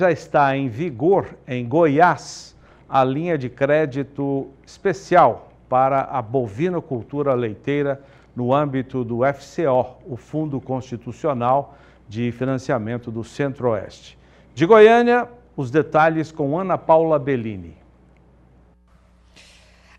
Já está em vigor em Goiás a linha de crédito especial para a bovinocultura leiteira no âmbito do FCO, o Fundo Constitucional de Financiamento do Centro-Oeste. De Goiânia, os detalhes com Ana Paula Bellini.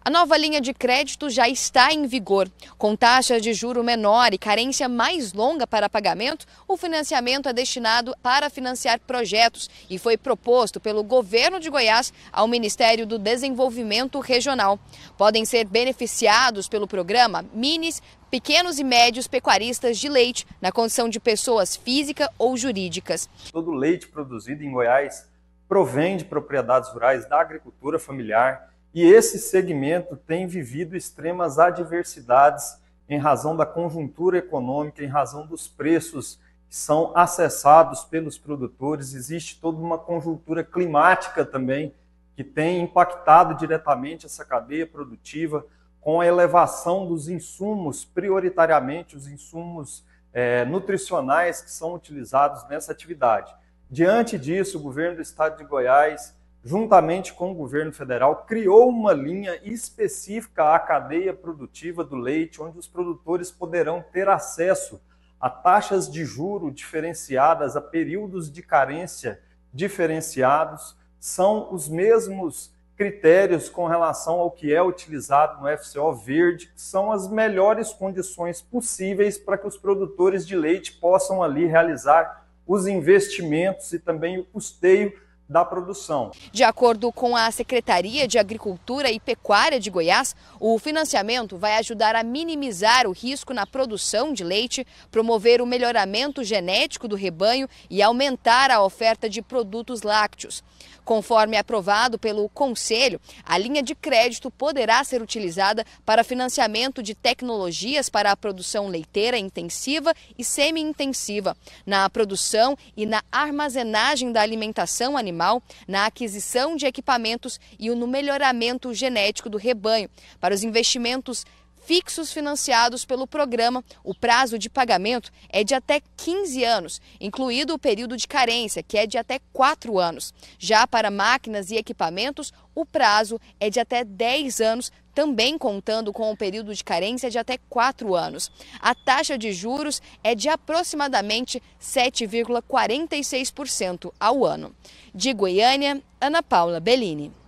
A nova linha de crédito já está em vigor. Com taxas de juro menor e carência mais longa para pagamento, o financiamento é destinado para financiar projetos e foi proposto pelo governo de Goiás ao Ministério do Desenvolvimento Regional. Podem ser beneficiados pelo programa minis, pequenos e médios pecuaristas de leite, na condição de pessoas físicas ou jurídicas. Todo leite produzido em Goiás provém de propriedades rurais da agricultura familiar e esse segmento tem vivido extremas adversidades em razão da conjuntura econômica, em razão dos preços que são acessados pelos produtores. Existe toda uma conjuntura climática também que tem impactado diretamente essa cadeia produtiva, com a elevação dos insumos, prioritariamente os insumos é, nutricionais que são utilizados nessa atividade. Diante disso, o governo do estado de Goiás juntamente com o governo federal, criou uma linha específica à cadeia produtiva do leite, onde os produtores poderão ter acesso a taxas de juro diferenciadas, a períodos de carência diferenciados. São os mesmos critérios com relação ao que é utilizado no FCO verde, são as melhores condições possíveis para que os produtores de leite possam ali realizar os investimentos e também o custeio da produção. De acordo com a Secretaria de Agricultura e Pecuária de Goiás, o financiamento vai ajudar a minimizar o risco na produção de leite, promover o melhoramento genético do rebanho e aumentar a oferta de produtos lácteos. Conforme aprovado pelo Conselho, a linha de crédito poderá ser utilizada para financiamento de tecnologias para a produção leiteira intensiva e semi-intensiva, na produção e na armazenagem da alimentação animal animal, na aquisição de equipamentos e no melhoramento genético do rebanho, para os investimentos fixos financiados pelo programa, o prazo de pagamento é de até 15 anos, incluído o período de carência, que é de até 4 anos. Já para máquinas e equipamentos, o prazo é de até 10 anos, também contando com o período de carência de até 4 anos. A taxa de juros é de aproximadamente 7,46% ao ano. De Goiânia, Ana Paula Bellini.